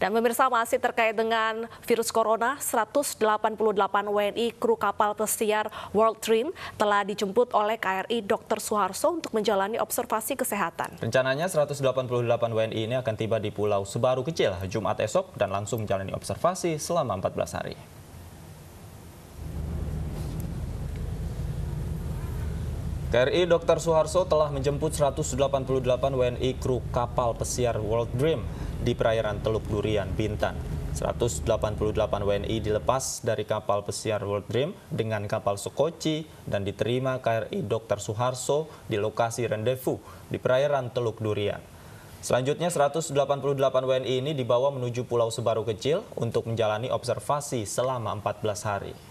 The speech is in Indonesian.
Dan pemirsa masih terkait dengan virus corona, 188 WNI kru kapal pesiar World Dream telah dijemput oleh KRI Dr. Suharso untuk menjalani observasi kesehatan. Rencananya 188 WNI ini akan tiba di Pulau Sebaru Kecil Jumat esok dan langsung menjalani observasi selama 14 hari. KRI Dr. Suharso telah menjemput 188 WNI kru kapal pesiar World Dream di perairan Teluk Durian, Bintan. 188 WNI dilepas dari kapal pesiar World Dream dengan kapal Sokoci dan diterima KRI Dr. Suharso di lokasi rendezvous di perairan Teluk Durian. Selanjutnya 188 WNI ini dibawa menuju Pulau Sebaru Kecil untuk menjalani observasi selama 14 hari.